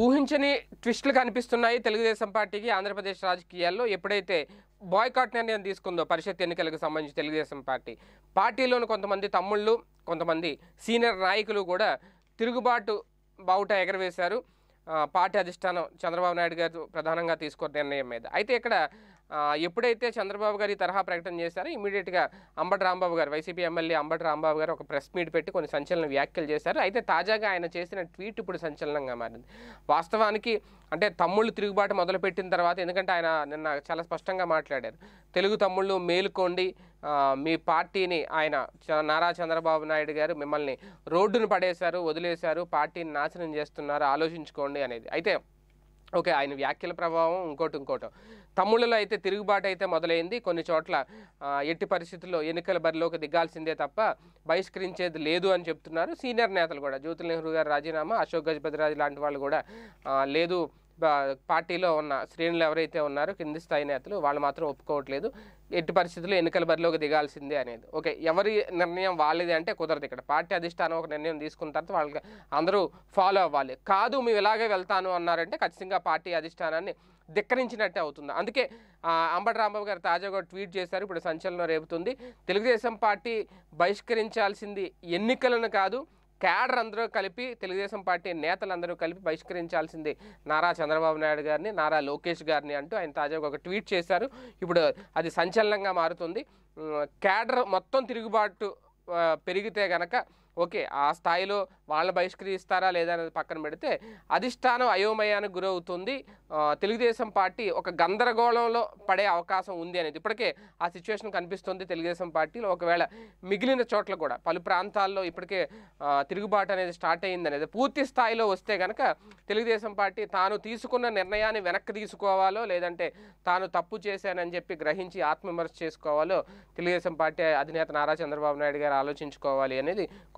ఊహించని ట్విస్టులు కనిపిస్తున్నాయి తెలుగుదేశం పార్టీకి ఆంధ్రప్రదేశ్ రాజకీయాల్లో ఎప్పుడైతే బాయ్కాట్ నిర్ణయం తీసుకుందో పరిషత్ ఎన్నికలకు సంబంధించి తెలుగుదేశం పార్టీ పార్టీలోని కొంతమంది తమ్ముళ్ళు కొంతమంది సీనియర్ నాయకులు కూడా తిరుగుబాటు బావుట ఎగరవేశారు పార్టీ అధిష్టానం చంద్రబాబు నాయుడు గారు ప్రధానంగా తీసుకున్న నిర్ణయం మీద అయితే ఇక్కడ ఎప్పుడైతే చంద్రబాబు గారు ఈ తరహా ప్రకటన చేశారో ఇమీడియట్గా అంబటి రాంబాబు గారు వైసీపీ ఎమ్మెల్యే అంబటి రాంబాబు గారు ఒక ప్రెస్ మీట్ పెట్టి కొన్ని సంచలన వ్యాఖ్యలు చేశారు అయితే తాజాగా ఆయన చేసిన ట్వీట్ ఇప్పుడు సంచలనంగా మారింది వాస్తవానికి అంటే తమ్ముళ్ళు తిరుగుబాటు మొదలుపెట్టిన తర్వాత ఎందుకంటే ఆయన నిన్న చాలా స్పష్టంగా మాట్లాడారు తెలుగు తమ్ముళ్ళు మేలుకోండి మీ పార్టీని ఆయన నారా చంద్రబాబు నాయుడు గారు మిమ్మల్ని రోడ్డును పడేశారు వదిలేశారు పార్టీని నాశనం చేస్తున్నారు ఆలోచించుకోండి అనేది అయితే ఓకే ఆయన వ్యాఖ్యల ప్రభావం ఇంకోటి ఇంకోటి తమ్ముళ్ళలో అయితే తిరుగుబాటు అయితే మొదలైంది కొన్ని చోట్ల ఎట్టి పరిస్థితుల్లో ఎన్నికల బరిలోకి దిగాల్సిందే తప్ప బహిష్కరించేది లేదు అని చెప్తున్నారు సీనియర్ నేతలు కూడా జ్యోతి నెహ్రూ గారు రాజీనామా అశోక్ గజపతిరాజు లాంటి వాళ్ళు కూడా లేదు పార్టీలో ఉన్న శ్రేణులు ఎవరైతే ఉన్నారో కింది స్థాయి నేతలు వాళ్ళు మాత్రం ఒప్పుకోవట్లేదు ఎట్టి పరిస్థితుల్లో ఎన్నికల బరిలోకి దిగాల్సిందే అనేది ఓకే ఎవరి నిర్ణయం వాళ్ళది అంటే కుదరదు ఇక్కడ పార్టీ అధిష్టానం ఒక నిర్ణయం తీసుకున్న తర్వాత వాళ్ళకి అందరూ ఫాలో అవ్వాలి కాదు మేము ఇలాగే వెళ్తాను అన్నారంటే ఖచ్చితంగా పార్టీ అధిష్టానాన్ని ధిక్కరించినట్టే అవుతుంది అందుకే అంబటి రాంబాబు గారు తాజాగా ట్వీట్ చేశారు ఇప్పుడు సంచలనం రేపుతుంది తెలుగుదేశం పార్టీ బహిష్కరించాల్సింది ఎన్నికలను కాదు క్యాడర్ అందరూ కలిపి తెలుగుదేశం పార్టీ నేతలందరూ కలిపి బహిష్కరించాల్సింది నారా చంద్రబాబు నాయుడు గారిని నారా లోకేష్ గారిని అంటూ ఆయన తాజాగా ఒక ట్వీట్ చేశారు ఇప్పుడు అది సంచలనంగా మారుతుంది క్యాడర్ మొత్తం తిరుగుబాటు పెరిగితే గనక ఓకే ఆ స్థాయిలో వాళ్ళు బహిష్కరిస్తారా లేదా అనేది పక్కన పెడితే అధిష్టానం అయోమయానికి గురవుతుంది తెలుగుదేశం పార్టీ ఒక గందరగోళంలో పడే అవకాశం ఉంది అనేది ఇప్పటికే ఆ సిచ్యువేషన్ కనిపిస్తుంది తెలుగుదేశం పార్టీలో ఒకవేళ మిగిలిన చోట్ల కూడా పలు ప్రాంతాల్లో ఇప్పటికే తిరుగుబాటు అనేది స్టార్ట్ అయ్యింది అనేది పూర్తి స్థాయిలో వస్తే కనుక తెలుగుదేశం పార్టీ తాను తీసుకున్న నిర్ణయాన్ని వెనక్కి తీసుకోవాలో లేదంటే తాను తప్పు చేశానని చెప్పి గ్రహించి ఆత్మవిమర్శ చేసుకోవాలో తెలుగుదేశం పార్టీ అధినేత నారా చంద్రబాబు నాయుడు గారు ఆలోచించుకోవాలి అనేది